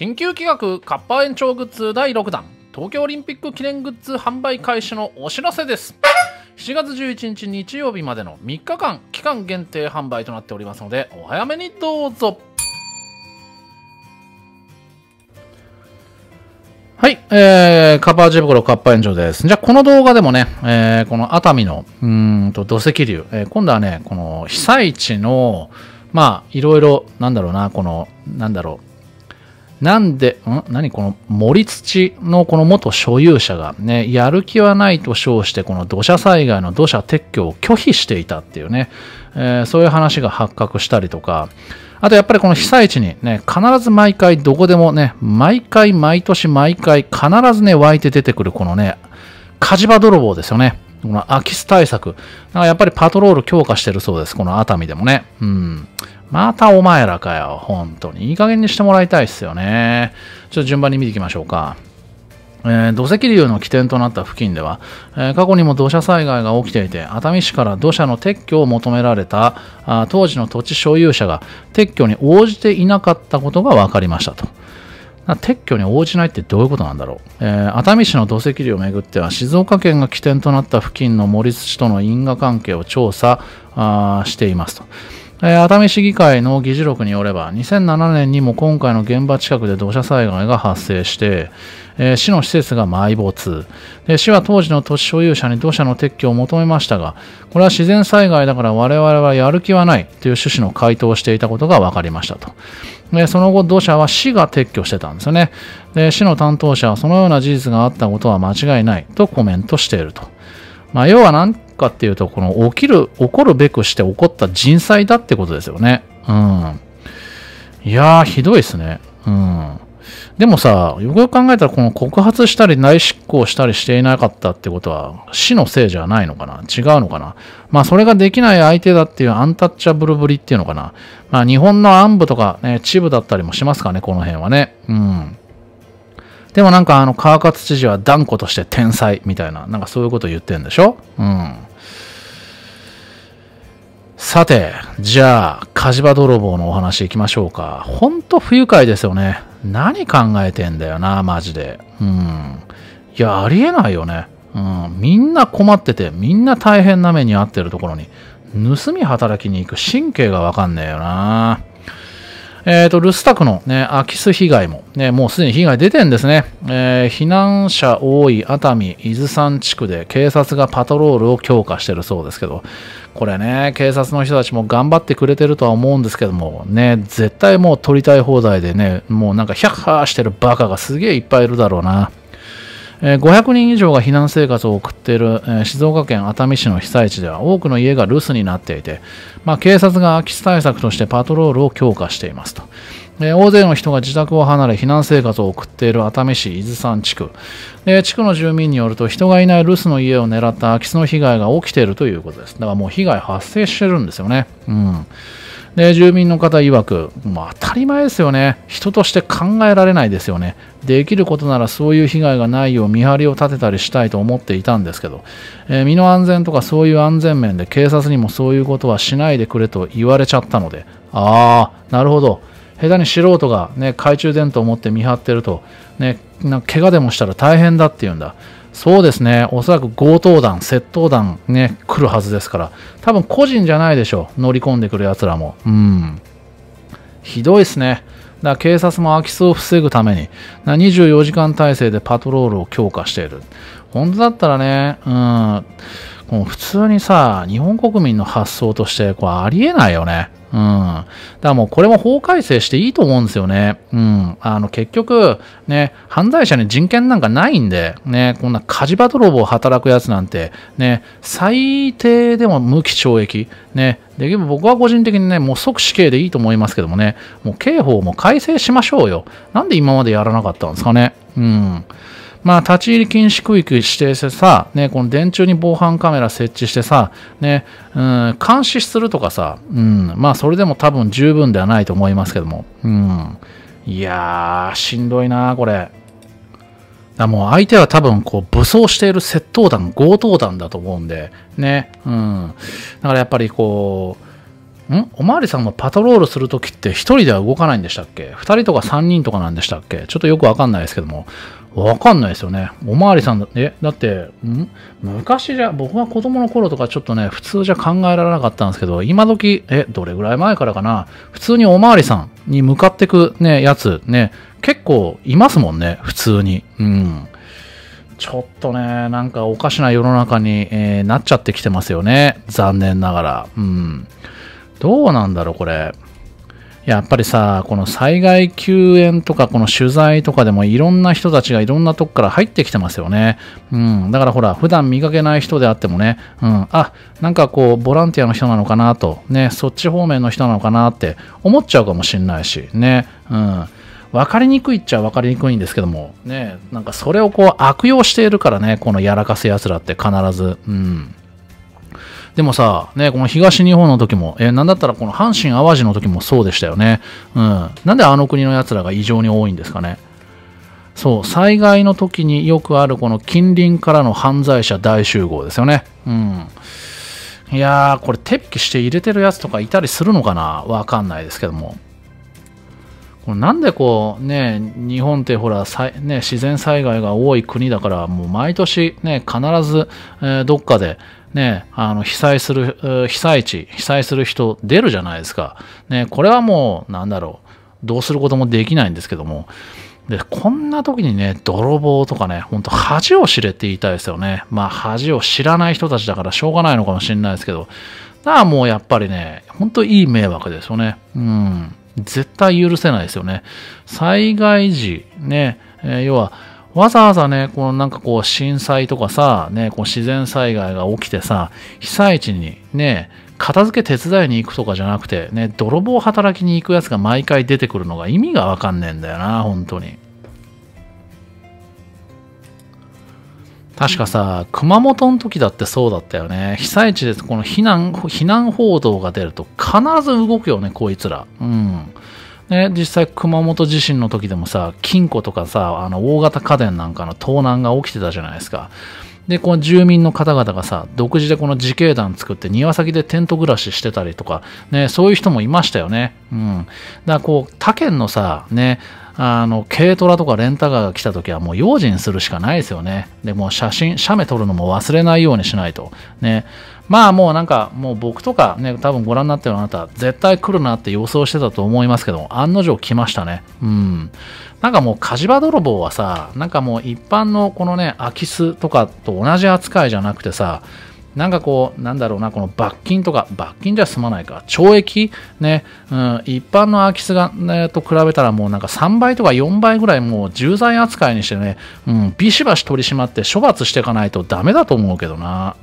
緊急企画カッパ延長グッズ第6弾東京オリンピック記念グッズ販売開始のお知らせです7月11日日曜日までの3日間期間限定販売となっておりますのでお早めにどうぞはい、えー、カパージェブロカッパ炎上です。じゃあ、この動画でもね、えー、この熱海の、うんと、土石流、えー、今度はね、この被災地の、まあ、いろいろ、なんだろうな、この、なんだろう、なんで、ん何この森土のこの元所有者がね、やる気はないと称して、この土砂災害の土砂撤去を拒否していたっていうね、えー、そういう話が発覚したりとか、あとやっぱりこの被災地にね、必ず毎回どこでもね、毎回毎年毎回必ずね、湧いて出てくるこのね、火事場泥棒ですよね。この空き巣対策。なんかやっぱりパトロール強化してるそうです。この熱海でもね。うん。またお前らかよ。本当に。いい加減にしてもらいたいっすよね。ちょっと順番に見ていきましょうか。えー、土石流の起点となった付近では、えー、過去にも土砂災害が起きていて熱海市から土砂の撤去を求められたあ当時の土地所有者が撤去に応じていなかったことが分かりましたと。撤去に応じないってどういうことなんだろう、えー、熱海市の土石流をめぐっては静岡県が起点となった付近の森土との因果関係を調査していますと。えー、熱海市議会の議事録によれば2007年にも今回の現場近くで土砂災害が発生して、え市の施設が埋没で市は当時の土地所有者に土砂の撤去を求めましたがこれは自然災害だから我々はやる気はないという趣旨の回答をしていたことが分かりましたとでその後土砂は市が撤去してたんですよねで市の担当者はそのような事実があったことは間違いないとコメントしていると、まあ、要は何かっていうとこの起きる起こるべくして起こった人災だってことですよねうんいやーひどいですねうんでもさ、よくよく考えたら、この告発したり内執行したりしていなかったってことは、死のせいじゃないのかな違うのかなまあ、それができない相手だっていうアンタッチャブルぶりっていうのかなまあ、日本の暗部とか、ね、秩部だったりもしますかね、この辺はね。うん。でもなんか、あの、川勝知事は断固として天才みたいな、なんかそういうこと言ってんでしょうん。さて、じゃあ、火事場泥棒のお話行きましょうか。ほんと不愉快ですよね。何考えてんだよな、マジで。うん。いや、ありえないよね。うん。みんな困ってて、みんな大変な目に遭ってるところに、盗み働きに行く神経がわかんねえよな。えっ、ー、と、スタ宅のね、空き巣被害も、ね、もうすでに被害出てんですね。えー、避難者多い熱海、伊豆山地区で警察がパトロールを強化してるそうですけど、これね、警察の人たちも頑張ってくれてるとは思うんですけども、ね、絶対もう取りたい放題でね、もうなんかヒャッハーしてるバカがすげえいっぱいいるだろうな。500人以上が避難生活を送っている静岡県熱海市の被災地では多くの家が留守になっていて、まあ、警察が空き巣対策としてパトロールを強化していますと。大勢の人が自宅を離れ避難生活を送っている熱海市伊豆山地区地区の住民によると人がいない留守の家を狙った空き巣の被害が起きているということですだからもう被害発生してるんですよねうんで住民の方曰く、まあ、当たり前ですよね人として考えられないですよねできることならそういう被害がないよう見張りを立てたりしたいと思っていたんですけど、えー、身の安全とかそういう安全面で警察にもそういうことはしないでくれと言われちゃったのでああなるほど下手に素人が、ね、懐中電灯を持って見張ってると、ね、な怪我でもしたら大変だっていうんだそうですね、おそらく強盗団、窃盗団ね、来るはずですから、多分個人じゃないでしょう、乗り込んでくるやつらも。うん。ひどいですね。だ警察も空き巣を防ぐために、24時間体制でパトロールを強化している。本当だったらね、うん、もう普通にさ、日本国民の発想として、こう、ありえないよね。うん。だからもうこれも法改正していいと思うんですよね。うん。あの結局、ね、犯罪者に人権なんかないんで、ね、こんな火事場泥棒働くやつなんて、ね、最低でも無期懲役。ね、で僕は個人的にね、もう即死刑でいいと思いますけどもね、もう刑法も改正しましょうよ。なんで今までやらなかったんですかね。うん。まあ、立ち入り禁止区域指定してさ、ね、この電柱に防犯カメラ設置してさ、ね、うん、監視するとかさ、うん、まあ、それでも多分十分ではないと思いますけども、うん。いやー、しんどいなこれ。だもう相手は多分こう武装している窃盗団、強盗団だと思うんで、ね、うん。だからやっぱりこう、んおまわりさんがパトロールするときって一人では動かないんでしたっけ二人とか三人とかなんでしたっけちょっとよくわかんないですけども、わかんないですよね。おまわりさんだ、え、だって、ん昔じゃ、僕が子供の頃とかちょっとね、普通じゃ考えられなかったんですけど、今時、え、どれぐらい前からかな、普通におまわりさんに向かってくね、やつ、ね、結構いますもんね、普通に。うん。ちょっとね、なんかおかしな世の中に、えー、なっちゃってきてますよね。残念ながら。うん。どうなんだろう、これ。やっぱりさ、この災害救援とか、この取材とかでもいろんな人たちがいろんなとこから入ってきてますよね。うん。だからほら、普段見かけない人であってもね、うん。あ、なんかこう、ボランティアの人なのかなと、ね、そっち方面の人なのかなって思っちゃうかもしんないし、ね。うん。わかりにくいっちゃわかりにくいんですけども、ね、なんかそれをこう悪用しているからね、このやらかす奴らって必ず。うん。でもさ、ね、この東日本の時も、えー、なんだったらこの阪神・淡路の時もそうでしたよね。うん。なんであの国の奴らが異常に多いんですかね。そう、災害の時によくあるこの近隣からの犯罪者大集合ですよね。うん。いやー、これ、撤去して入れてるやつとかいたりするのかなわかんないですけども。こなんでこう、ね、日本ってほら、ね、自然災害が多い国だから、もう毎年ね、必ず、えー、どっかで、ね、あの被災する、被災地、被災する人出るじゃないですか。ね、これはもう、なんだろう、どうすることもできないんですけども、でこんな時にね、泥棒とかね、ほんと恥を知れって言いたいですよね。まあ恥を知らない人たちだからしょうがないのかもしれないですけど、だからもうやっぱりね、ほんといい迷惑ですよね。うん。絶対許せないですよね。災害時、ね、えー、要は、わざわざね、このなんかこう震災とかさ、ね、こう自然災害が起きてさ、被災地にね、片付け手伝いに行くとかじゃなくて、ね、泥棒働きに行くやつが毎回出てくるのが意味がわかんねえんだよな、本当に。確かさ、熊本の時だってそうだったよね。被災地でこの避難、避難報道が出ると必ず動くよね、こいつら。うん。ね、実際熊本地震の時でもさ、金庫とかさ、あの大型家電なんかの盗難が起きてたじゃないですか。で、この住民の方々がさ、独自でこの自警団作って庭先でテント暮らししてたりとか、ね、そういう人もいましたよね。うん。だからこう、他県のさ、ね、あの、軽トラとかレンタカーが来た時はもう用心するしかないですよね。で、もう写真、写メ撮るのも忘れないようにしないと。ね。まあもうなんか、もう僕とかね、多分ご覧になってるあなた、絶対来るなって予想してたと思いますけども、案の定来ましたね。うん。なんかもう火事場泥棒はさ、なんかもう一般のこのね、空き巣とかと同じ扱いじゃなくてさ、なんかこう、なんだろうな、この罰金とか、罰金じゃ済まないか、懲役ね、うん、一般の空き巣が、ね、と比べたらもうなんか3倍とか4倍ぐらいもう重罪扱いにしてね、うん、ビシバシ取り締まって処罰していかないとダメだと思うけどな。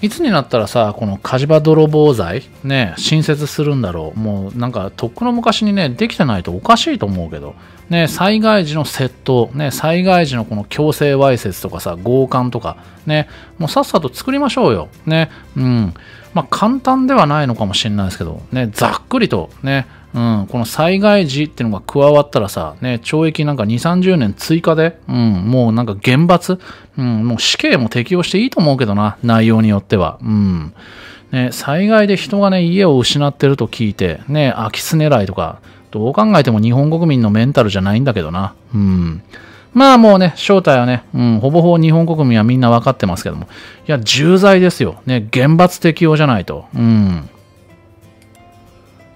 いつになったらさ、この火事場泥棒罪、ね、新設するんだろう。もうなんか、とっくの昔にね、できてないとおかしいと思うけど、ね、災害時の窃盗、ね、災害時のこの強制わいせつとかさ、強姦とか、ね、もうさっさと作りましょうよ。ね、うん。まあ、簡単ではないのかもしれないですけど、ね、ざっくりと、ね、うん、この災害時っていうのが加わったらさ、ね、懲役なんか2、30年追加で、うん、もうなんか厳罰、うん、もう死刑も適用していいと思うけどな、内容によっては。うん。ね、災害で人がね、家を失ってると聞いて、ね、空き巣狙いとか、どう考えても日本国民のメンタルじゃないんだけどな。うん。まあもうね、正体はね、うん、ほぼほぼ日本国民はみんな分かってますけども。いや、重罪ですよ。ね、厳罰適用じゃないと。うん。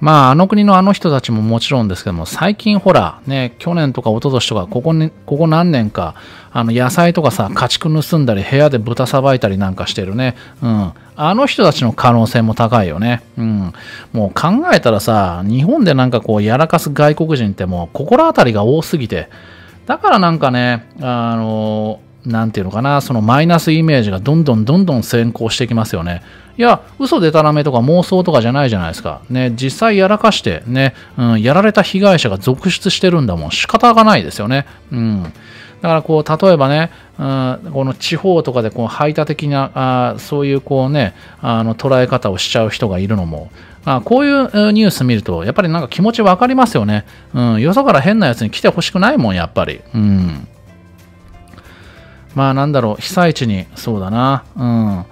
まあ、あの国のあの人たちももちろんですけども、最近ほら、ね、去年とか一昨年とか、ここに、ここ何年か、あの、野菜とかさ、家畜盗んだり、部屋で豚さばいたりなんかしてるね。うん。あの人たちの可能性も高いよね。うん。もう考えたらさ、日本でなんかこうやらかす外国人ってもう心当たりが多すぎて、だからなんかね、あの、なんていうのかな、そのマイナスイメージがどんどんどんどん先行してきますよね。いや、嘘でたらめとか妄想とかじゃないじゃないですか。ね、実際やらかして、ね、うん、やられた被害者が続出してるんだもん、仕方がないですよね。うん。だからこう例えばね、うん、この地方とかでこう排他的なあそういうこうねあの捉え方をしちゃう人がいるのもあこういうニュース見るとやっぱりなんか気持ち分かりますよね、うん、よそから変なやつに来てほしくないもんやっぱりうんまあなんだろう被災地にそうだなうん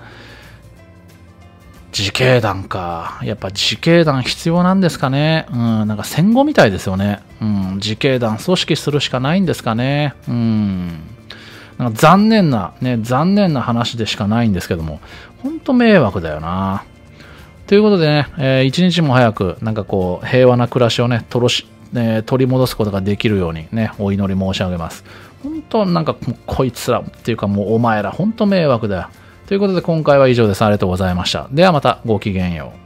自警団か。やっぱ自警団必要なんですかね。うん、なんか戦後みたいですよね。うん、自警団組織するしかないんですかね。うん。なんか残念な、ね、残念な話でしかないんですけども、ほんと迷惑だよな。ということでね、えー、一日も早く、なんかこう、平和な暮らしをね、とし、えー、取り戻すことができるようにね、お祈り申し上げます。本当なんか、こいつらっていうかもうお前ら、ほんと迷惑だよ。ということで今回は以上です。ありがとうございました。ではまたごきげんよう。